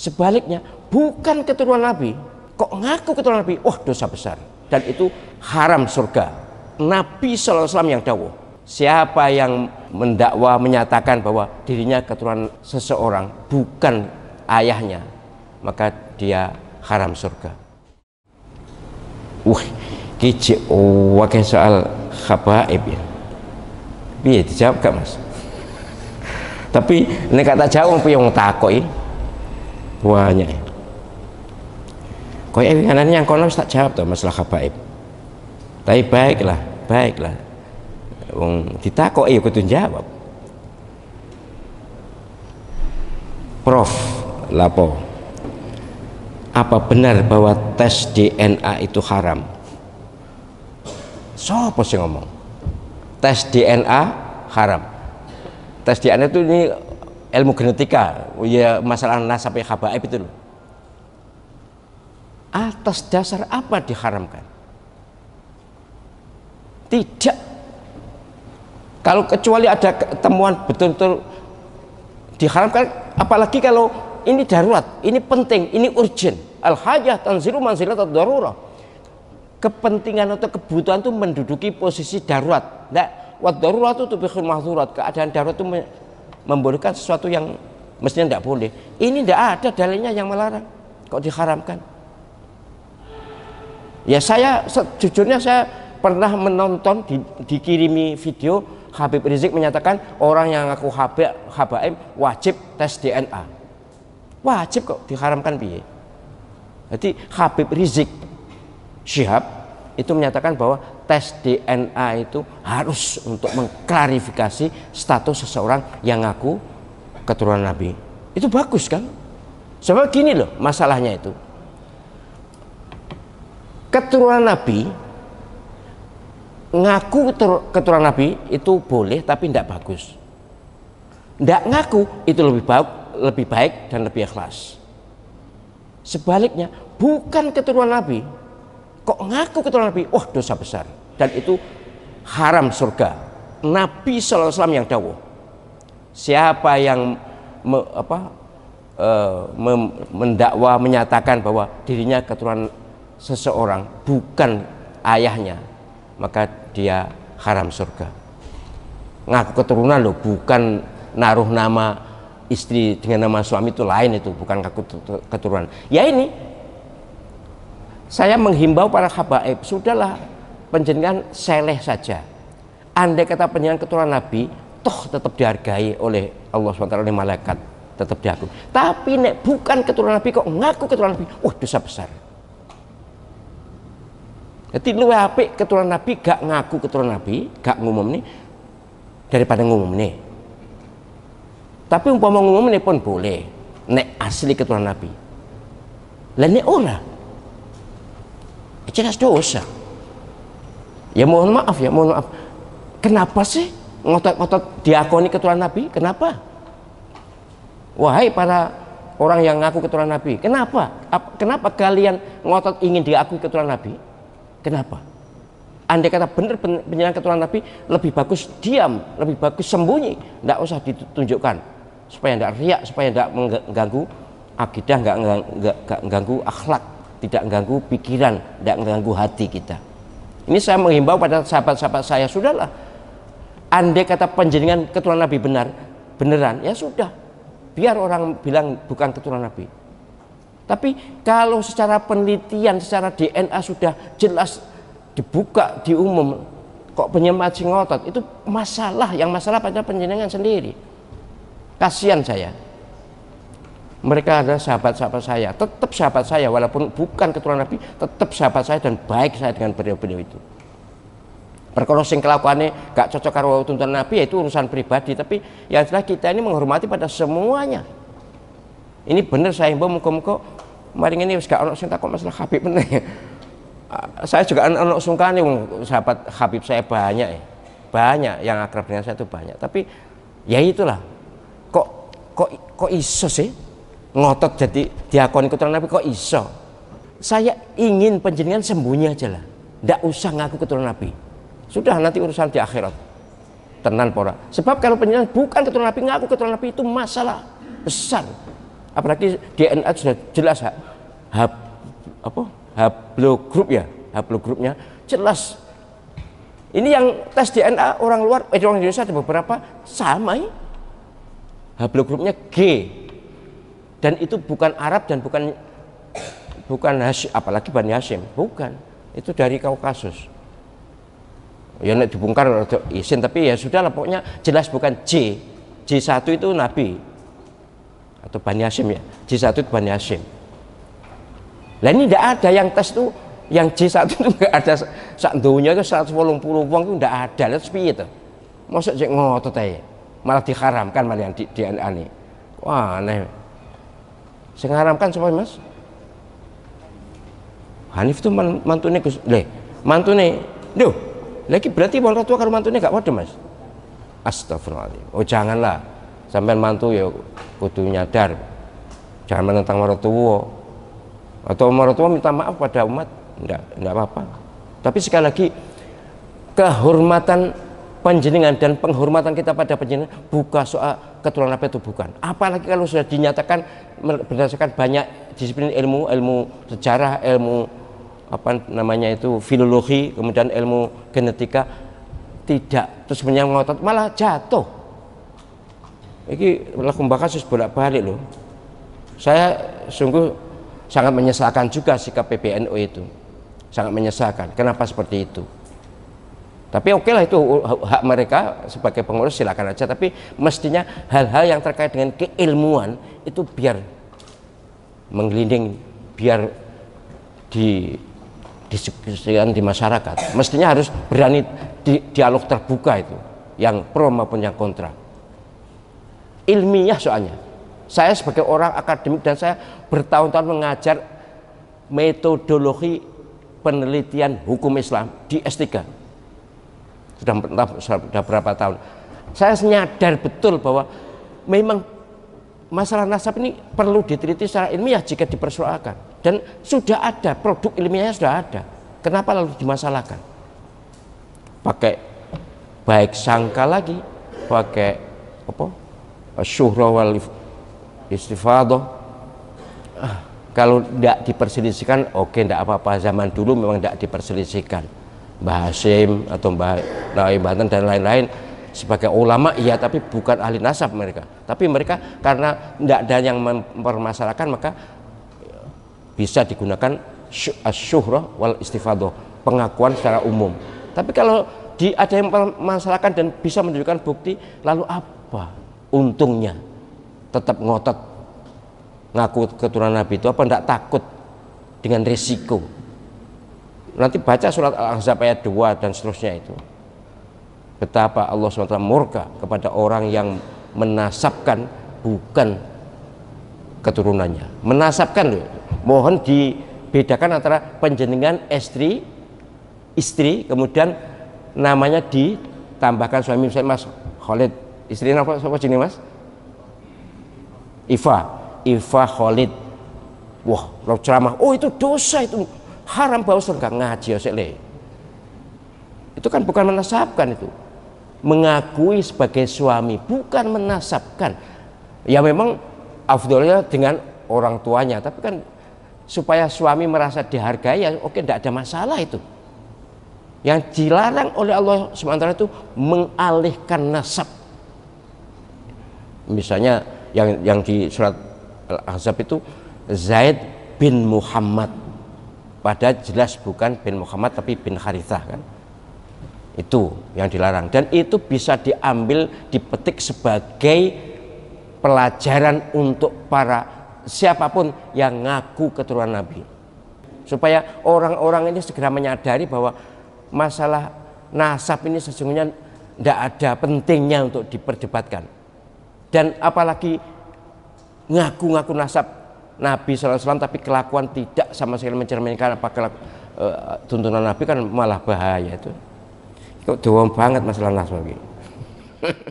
Sebaliknya, bukan keturunan Nabi, kok ngaku keturunan Nabi, wah dosa besar. Dan itu haram surga. Nabi SAW yang dawuh, siapa yang mendakwa menyatakan bahwa dirinya keturunan seseorang bukan ayahnya, maka dia haram surga. Wah, kijik oh, wakai soal khabaib ya. Biar dijawab gak mas? Tapi ini kata jauh, tapi yang takoi banyak kau ini kanan yang kolam tak jawab tuh masalah kabaib tapi baiklah baiklah wong kita kok iya kutun jawab Prof lapo apa benar bahwa tes DNA itu haram siapa sih ngomong tes DNA haram tes DNA itu ini ilmu genetika ya masalah nasab habaib itu loh atas dasar apa diharamkan tidak kalau kecuali ada temuan betul-betul diharamkan apalagi kalau ini darurat ini penting ini urgent al hajah tanziru manzilat darurat kepentingan atau kebutuhan itu menduduki posisi darurat nah, wa darurat itu keadaan darurat itu membolehkan sesuatu yang mestinya tidak boleh. Ini tidak ada dalilnya yang melarang. Kok diharamkan? Ya saya sejujurnya saya pernah menonton di, dikirimi video Habib Rizik menyatakan orang yang ngaku habaim wajib tes DNA. Wajib kok diharamkan piye? Jadi Habib Rizik Syihab itu menyatakan bahwa tes DNA itu harus untuk mengklarifikasi status seseorang yang ngaku keturunan Nabi. Itu bagus kan? Sebab gini loh masalahnya itu. Keturunan Nabi ngaku keturunan Nabi itu boleh tapi tidak bagus. Tidak ngaku itu lebih baik, lebih baik dan lebih ikhlas. Sebaliknya, bukan keturunan Nabi, kok ngaku keturunan Nabi, wah dosa besar dan itu haram surga Nabi SAW yang dawuh siapa yang me, apa, e, me, mendakwa menyatakan bahwa dirinya keturunan seseorang bukan ayahnya maka dia haram surga ngaku keturunan loh bukan naruh nama istri dengan nama suami itu lain itu bukan ngaku keturunan ya ini saya menghimbau para habaib sudahlah penjenengan seleh saja. Andai kata penjenengan keturunan Nabi, toh tetap dihargai oleh Allah SWT oleh malaikat tetap diaku. Tapi nek bukan keturunan Nabi kok ngaku keturunan Nabi, wah dosa besar. Jadi lu apik keturunan Nabi gak ngaku keturunan Nabi, gak ngumum nih daripada ngumum nih. Tapi umpama ngumum nih pun boleh, nek asli keturunan Nabi. Lah nek ora, jelas dosa ya mohon maaf ya mohon maaf kenapa sih ngotot-ngotot diakoni keturunan Nabi kenapa wahai para orang yang ngaku keturunan Nabi kenapa kenapa kalian ngotot ingin diakui keturunan Nabi kenapa Anda kata benar penyerang keturunan Nabi lebih bagus diam lebih bagus sembunyi tidak usah ditunjukkan supaya tidak riak supaya tidak mengganggu akidah tidak mengganggu akhlak tidak mengganggu pikiran tidak mengganggu hati kita ini saya menghimbau pada sahabat-sahabat saya, sudahlah. Andai kata penjaringan keturunan Nabi benar, beneran, ya sudah. Biar orang bilang bukan keturunan Nabi. Tapi kalau secara penelitian, secara DNA sudah jelas dibuka di umum, kok penyemat singotot, itu masalah yang masalah pada penjaringan sendiri. Kasihan saya mereka adalah sahabat-sahabat saya, tetap sahabat saya walaupun bukan keturunan Nabi, tetap sahabat saya dan baik saya dengan beliau-beliau itu. Perkara sing kelakuannya gak cocok karo tuntunan Nabi yaitu urusan pribadi, tapi ya jelas kita ini menghormati pada semuanya. Ini benar saya mbok muka-muka maring ini wis gak ono sing takut masalah Habib meneh. Saya juga anak-anak sungkan ini sahabat Habib saya banyak ya. Banyak yang akrab dengan saya itu banyak, tapi ya itulah kok kok kok iso sih ngotot jadi diakon keturunan Nabi kok iso saya ingin penjenengan sembunyi aja lah ndak usah ngaku keturunan Nabi sudah nanti urusan di akhirat tenan pora sebab kalau penjenengan bukan keturunan Nabi ngaku keturunan Nabi itu masalah besar apalagi DNA sudah jelas ha, hab apa grup ya grupnya jelas ini yang tes DNA orang luar eh, orang Indonesia ada beberapa sama ya eh. grupnya G dan itu bukan Arab dan bukan bukan Hashim, apalagi Bani Hashim bukan itu dari Kaukasus ya nek dibongkar izin tapi ya sudah lah pokoknya jelas bukan J J1 itu Nabi atau Bani Hashim ya J1 itu Bani Hashim lah ini tidak ada yang tes tuh yang J1 itu enggak ada sak dunia itu 180 uang itu tidak ada lah sepi itu maksudnya cek ngotot aja malah diharamkan malah yang di, di aneh wah aneh Sing haramkan sapa, Mas? Hanif tuh man, mantune Gus. Leh, mantune. Duh, lagi berarti wong ketua karo mantune gak padha, Mas. Astagfirullahaladzim. Oh, janganlah. sampai mantu ya kudu nyadar. Jangan menentang mertua. Atau mertua minta maaf pada umat. Enggak, enggak apa-apa. Tapi sekali lagi kehormatan panjenengan dan penghormatan kita pada panjenengan buka soal keturunan apa itu bukan apalagi kalau sudah dinyatakan berdasarkan banyak disiplin ilmu ilmu sejarah ilmu apa namanya itu filologi kemudian ilmu genetika tidak terus otot malah jatuh ini laku bahkan sus bolak balik loh saya sungguh sangat menyesalkan juga sikap PBNU itu sangat menyesalkan kenapa seperti itu tapi oke lah itu hak mereka sebagai pengurus silakan aja. Tapi mestinya hal-hal yang terkait dengan keilmuan itu biar menggelinding, biar di diskusikan di masyarakat. Mestinya harus berani di, dialog terbuka itu, yang pro maupun yang kontra. Ilmiah soalnya. Saya sebagai orang akademik dan saya bertahun-tahun mengajar metodologi penelitian hukum Islam di S3 sudah sudah, sudah berapa tahun saya menyadar betul bahwa memang masalah nasab ini perlu diteliti secara ilmiah jika dipersoalkan dan sudah ada produk ilmiahnya sudah ada kenapa lalu dimasalahkan pakai baik sangka lagi pakai apa syuhra wal istifadah kalau tidak diperselisihkan oke okay, tidak apa-apa zaman dulu memang tidak diperselisihkan Mbah Hasim atau Mbah Nawawi Banten dan lain-lain sebagai ulama iya tapi bukan ahli nasab mereka tapi mereka karena tidak ada yang mempermasalahkan maka bisa digunakan syuhrah wal istifadoh pengakuan secara umum tapi kalau di, ada yang mempermasalahkan dan bisa menunjukkan bukti lalu apa untungnya tetap ngotot ngaku keturunan Nabi itu apa tidak takut dengan risiko nanti baca surat Al-Ahzab ayat 2 dan seterusnya itu betapa Allah SWT murka kepada orang yang menasabkan bukan keturunannya menasabkan loh mohon dibedakan antara penjenengan istri istri kemudian namanya ditambahkan suami misalnya Mas Khalid istri apa siapa sini Mas Iva Iva Khalid wah lo ceramah oh itu dosa itu haram bawa surga ngaji osele ya itu kan bukan menasabkan itu mengakui sebagai suami bukan menasabkan ya memang afdolnya dengan orang tuanya tapi kan supaya suami merasa dihargai ya oke tidak ada masalah itu yang dilarang oleh Allah SWT itu mengalihkan nasab misalnya yang yang di surat Al-Ahzab itu Zaid bin Muhammad pada jelas bukan bin Muhammad tapi bin Harithah kan itu yang dilarang dan itu bisa diambil dipetik sebagai pelajaran untuk para siapapun yang ngaku keturunan Nabi supaya orang-orang ini segera menyadari bahwa masalah nasab ini sesungguhnya tidak ada pentingnya untuk diperdebatkan dan apalagi ngaku-ngaku nasab Nabi SAW tapi kelakuan tidak sama sekali mencerminkan apa kelak e, tuntunan Nabi kan malah bahaya itu kok doang banget masalah nasab